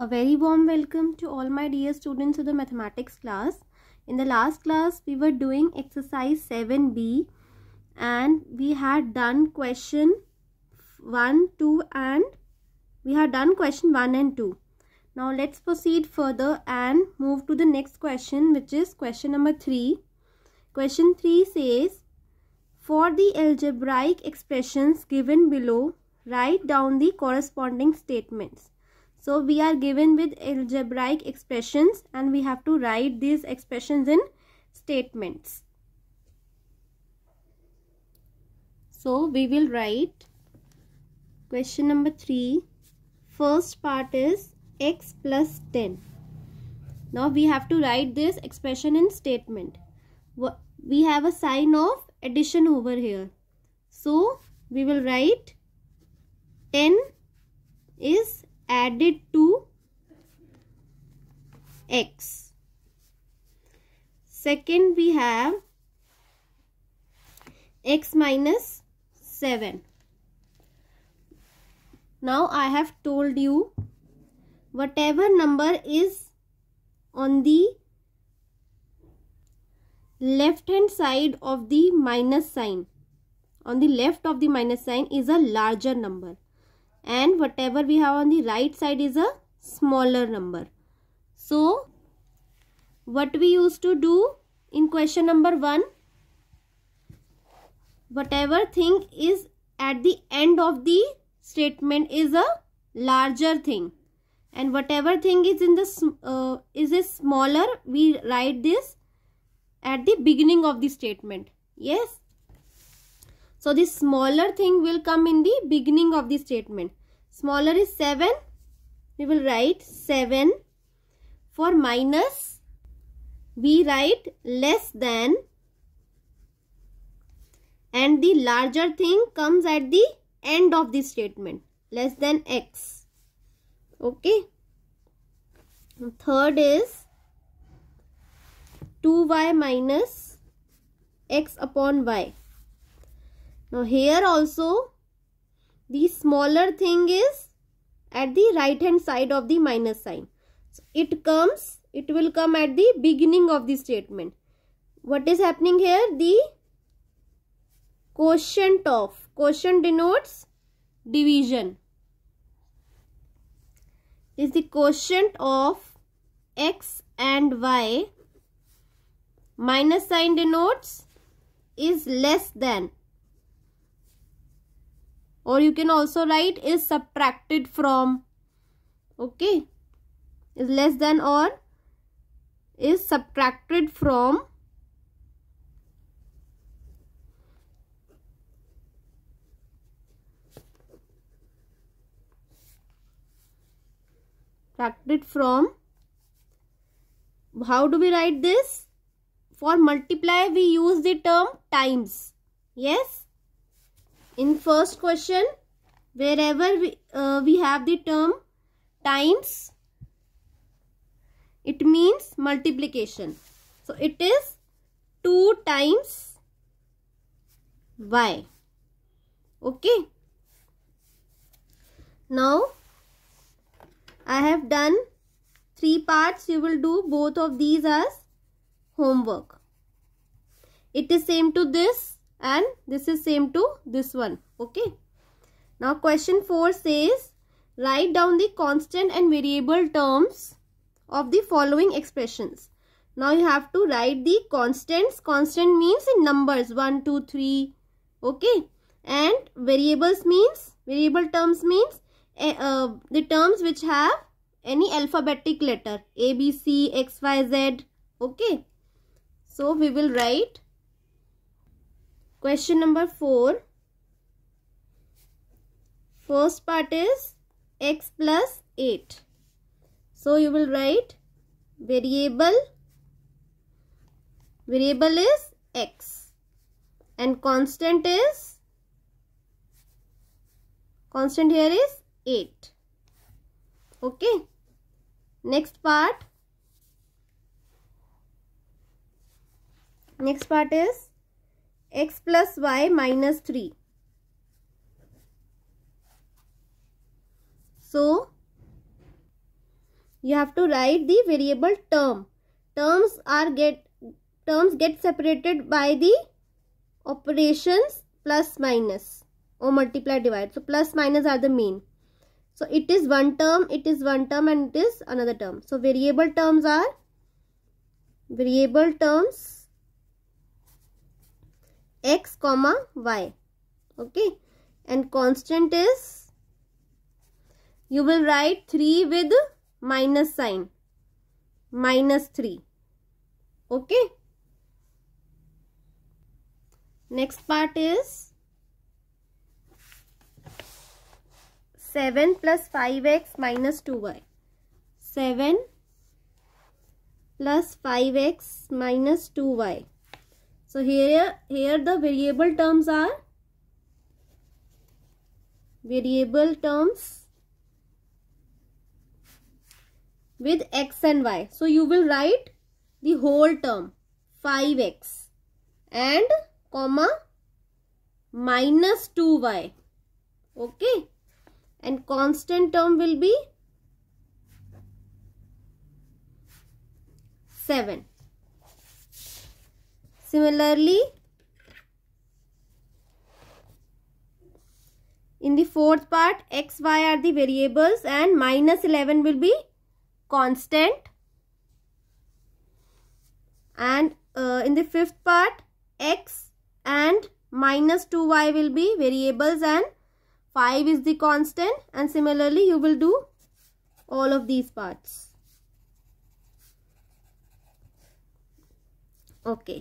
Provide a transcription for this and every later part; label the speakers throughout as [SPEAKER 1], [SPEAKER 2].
[SPEAKER 1] A very warm welcome to all my dear students of the mathematics class. In the last class, we were doing exercise 7b and we had done question 1, 2 and we had done question 1 and 2. Now let's proceed further and move to the next question which is question number 3. Question 3 says, for the algebraic expressions given below, write down the corresponding statements. So we are given with algebraic expressions and we have to write these expressions in statements. So we will write question number 3. First part is x plus 10. Now we have to write this expression in statement. We have a sign of addition over here. So we will write 10 is added to x. Second we have x minus 7. Now I have told you whatever number is on the left hand side of the minus sign on the left of the minus sign is a larger number and whatever we have on the right side is a smaller number. So what we used to do in question number 1 whatever thing is at the end of the statement is a larger thing and whatever thing is in the uh, is a smaller we write this at the beginning of the statement yes so the smaller thing will come in the beginning of the statement Smaller is 7. We will write 7. For minus, we write less than. And the larger thing comes at the end of the statement. Less than x. Okay. Third is 2y minus x upon y. Now here also the smaller thing is at the right hand side of the minus sign. So it comes, it will come at the beginning of the statement. What is happening here? The quotient of, quotient denotes division, is the quotient of x and y minus sign denotes is less than or you can also write is subtracted from okay is less than or is subtracted from subtracted from how do we write this for multiply we use the term times yes in first question, wherever we, uh, we have the term times, it means multiplication. So, it is 2 times y. Okay. Now, I have done three parts. You will do both of these as homework. It is same to this and this is same to this one okay now question 4 says write down the constant and variable terms of the following expressions now you have to write the constants constant means in numbers 1 2 3 okay and variables means variable terms means uh, uh, the terms which have any alphabetic letter a b c x y z okay so we will write Question number 4. First part is x plus 8. So you will write variable. Variable is x and constant is constant here is 8 okay next part next part is x plus y minus 3. So, you have to write the variable term. Terms are get terms get separated by the operations plus minus or multiply divide. So, plus minus are the mean. So, it is one term, it is one term and it is another term. So, variable terms are variable terms x comma y okay and constant is you will write 3 with minus sign minus 3 okay next part is 7 plus 5x minus 2y 7 plus 5x minus 2y so here, here the variable terms are variable terms with x and y. So you will write the whole term 5x and comma minus 2y. Okay. And constant term will be 7. Similarly, in the fourth part, x, y are the variables and minus 11 will be constant. And uh, in the fifth part, x and minus 2y will be variables and 5 is the constant. And similarly, you will do all of these parts. Okay.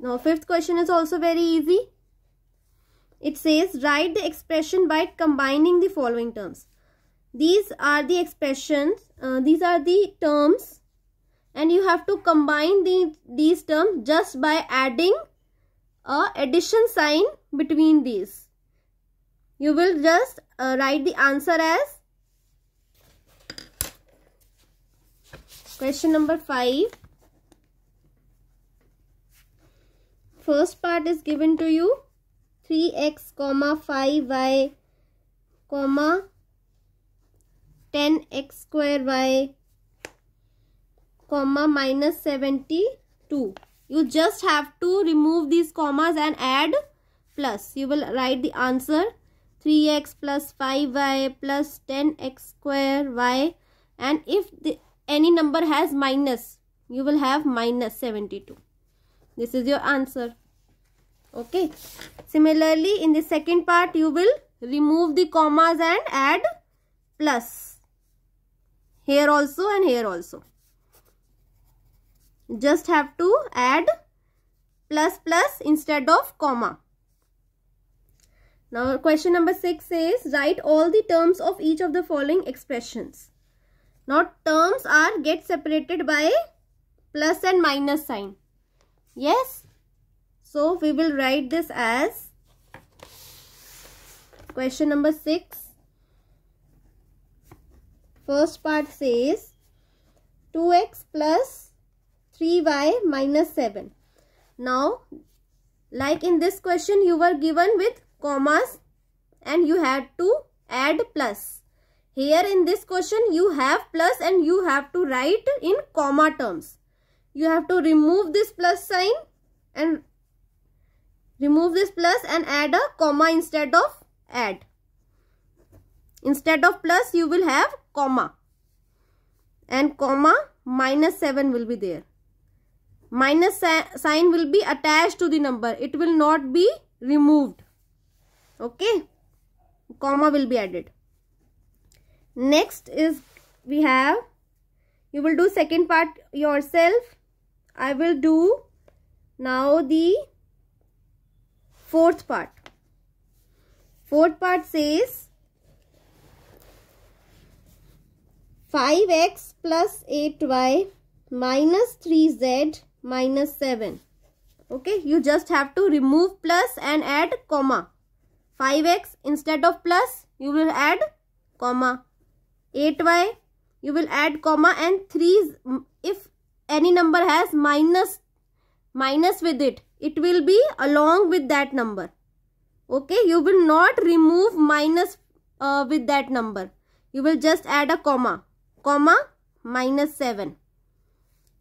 [SPEAKER 1] Now fifth question is also very easy. It says write the expression by combining the following terms. These are the expressions, uh, these are the terms and you have to combine the, these terms just by adding a addition sign between these. You will just uh, write the answer as question number 5. first part is given to you 3x comma 5y comma 10x square y comma minus 72 you just have to remove these commas and add plus you will write the answer 3x plus 5y plus 10x square y and if the, any number has minus you will have minus 72 this is your answer. Okay. Similarly, in the second part, you will remove the commas and add plus. Here also and here also. Just have to add plus plus instead of comma. Now question number 6 says write all the terms of each of the following expressions. Now terms are get separated by plus and minus sign. Yes. So we will write this as question number 6. First part says 2x plus 3y minus 7. Now like in this question you were given with commas and you had to add plus. Here in this question you have plus and you have to write in comma terms you have to remove this plus sign and remove this plus and add a comma instead of add. Instead of plus you will have comma and comma minus 7 will be there. Minus sign will be attached to the number. It will not be removed. Okay. Comma will be added. Next is we have you will do second part yourself I will do now the fourth part. Fourth part says 5x plus 8y minus 3z minus 7. Okay, you just have to remove plus and add comma. 5x instead of plus you will add comma. 8y you will add comma and 3 if any number has minus minus with it it will be along with that number okay you will not remove minus uh, with that number you will just add a comma comma minus 7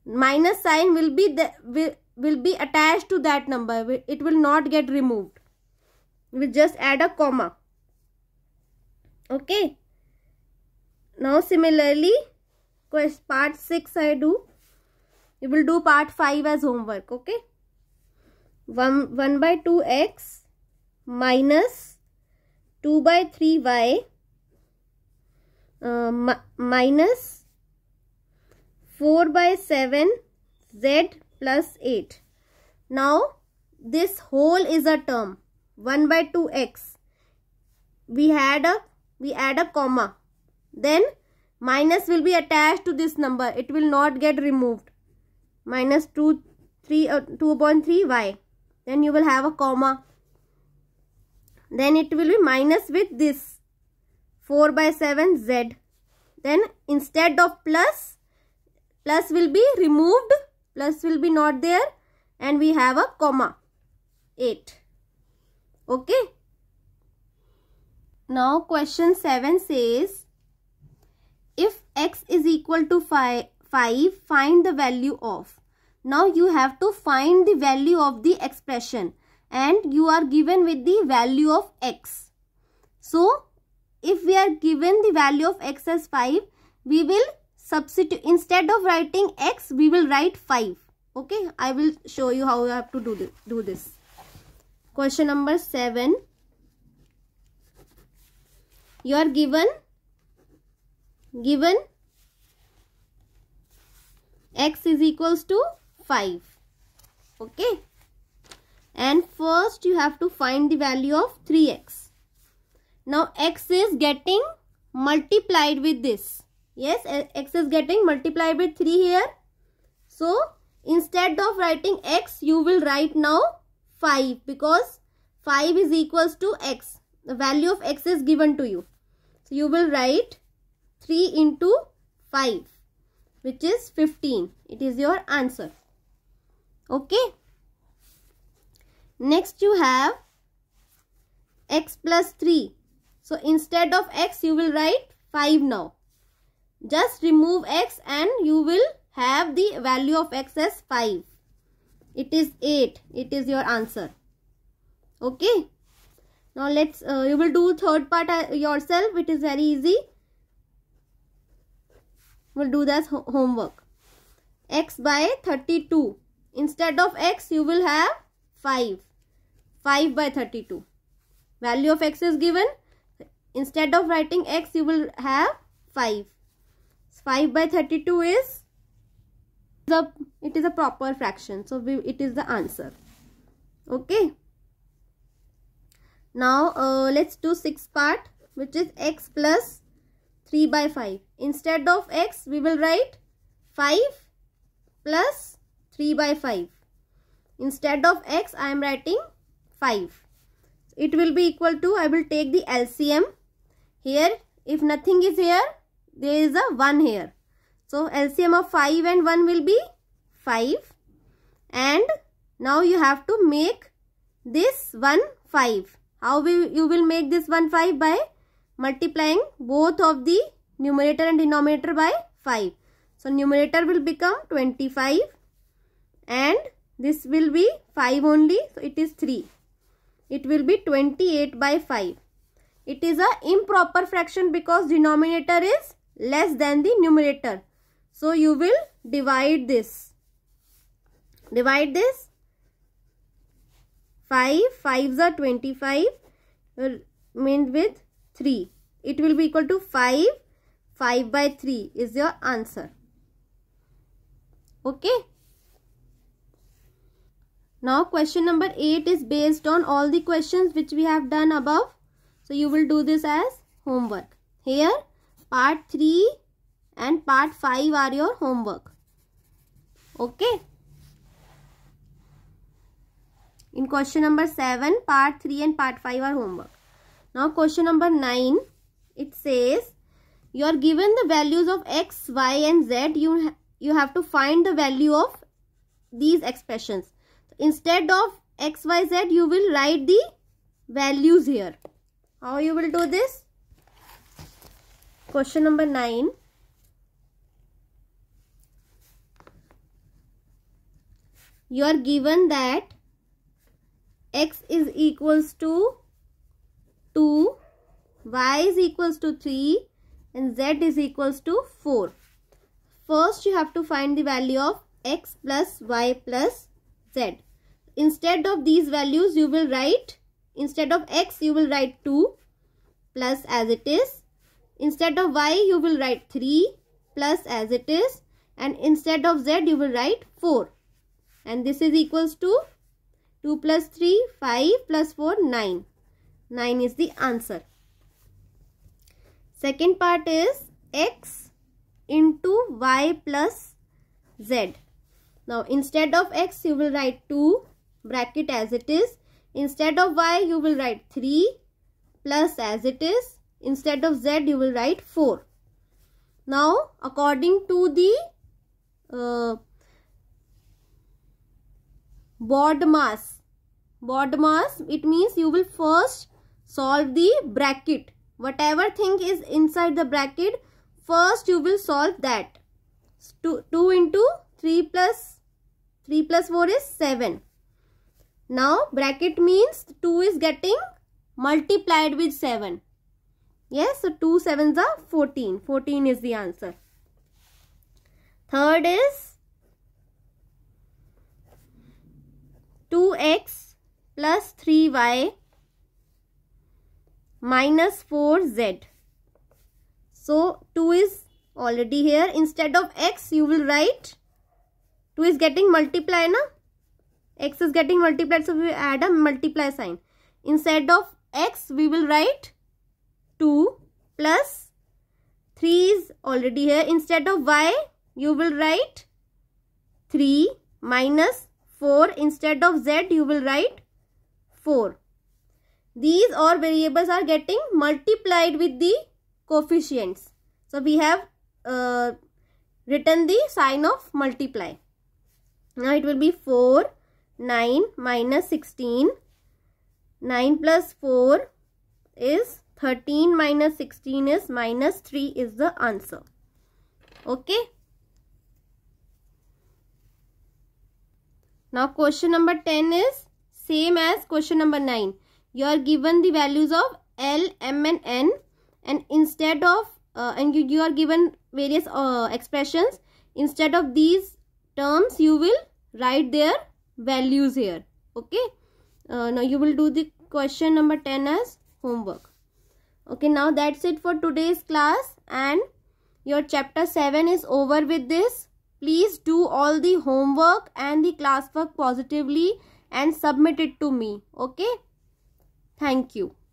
[SPEAKER 1] minus sign will be the will, will be attached to that number it will not get removed we will just add a comma okay now similarly part 6 i do you will do part 5 as homework okay 1 1 by 2x minus 2 by 3y uh, 4 by 7 z plus 8 now this whole is a term 1 by 2x we had a we add a comma then minus will be attached to this number it will not get removed minus 2 3 uh, 2.3y then you will have a comma then it will be minus with this 4 by 7 z then instead of plus plus will be removed plus will be not there and we have a comma 8 okay now question 7 says if x is equal to 5 5 find the value of now you have to find the value of the expression and you are given with the value of x. So if we are given the value of x as 5, we will substitute instead of writing x we will write 5 okay i will show you how you have to do this, do this question number 7 you are given given x is equals to 5 okay and first you have to find the value of 3x now x is getting multiplied with this yes x is getting multiplied with 3 here so instead of writing x you will write now 5 because 5 is equals to x the value of x is given to you so you will write 3 into 5 which is 15 it is your answer okay next you have x plus 3 so instead of x you will write 5 now just remove x and you will have the value of x as 5 it is 8 it is your answer okay now let's uh, you will do third part uh, yourself it is very easy we'll do this homework x by 32 Instead of x, you will have 5. 5 by 32. Value of x is given. Instead of writing x, you will have 5. 5 by 32 is the it is a proper fraction so we, it is the answer okay now uh, let's do sixth part which is x plus 3 by 5 instead of x we will write 5 plus 3 by 5. Instead of x, I am writing 5. It will be equal to, I will take the LCM. Here, if nothing is here, there is a 1 here. So, LCM of 5 and 1 will be 5. And now you have to make this 1 5. How will you will make this 1 5? By multiplying both of the numerator and denominator by 5. So, numerator will become 25 and this will be 5 only so it is 3 it will be 28 by 5 it is a improper fraction because denominator is less than the numerator so you will divide this divide this 5 5s are 25 uh, mean with 3 it will be equal to 5 5 by 3 is your answer okay now question number 8 is based on all the questions which we have done above. So you will do this as homework. Here part 3 and part 5 are your homework. Okay. In question number 7, part 3 and part 5 are homework. Now question number 9, it says, you are given the values of x, y and z. You, you have to find the value of these expressions instead of xyz you will write the values here how you will do this question number 9 you are given that x is equals to 2 y is equals to 3 and z is equals to 4 first you have to find the value of x plus y plus z instead of these values you will write instead of x you will write 2 plus as it is instead of y you will write 3 plus as it is and instead of z you will write 4 and this is equals to 2 plus 3 5 plus 4 9 9 is the answer second part is x into y plus z now instead of x you will write 2 bracket as it is. Instead of y, you will write 3 plus as it is. Instead of z, you will write 4. Now, according to the uh, board mass, board mass, it means you will first solve the bracket. Whatever thing is inside the bracket, first you will solve that. 2, 2 into 3 plus 3 plus 4 is 7. Now bracket means 2 is getting multiplied with 7. Yes, so 2 sevens are 14. 14 is the answer. Third is 2x plus 3y minus 4z. So 2 is already here. Instead of x, you will write 2 is getting multiplied na x is getting multiplied so we add a multiply sign instead of x we will write 2 plus 3 is already here instead of y you will write 3 minus 4 instead of z you will write 4 these all variables are getting multiplied with the coefficients so we have uh, written the sign of multiply now it will be 4 9 minus 16. 9 plus 4 is 13 minus 16 is minus 3 is the answer. Okay. Now question number 10 is same as question number 9. You are given the values of L, M and N and instead of uh, and you, you are given various uh, expressions. Instead of these terms you will write their values here okay uh, now you will do the question number 10 as homework okay now that's it for today's class and your chapter 7 is over with this please do all the homework and the classwork positively and submit it to me okay thank you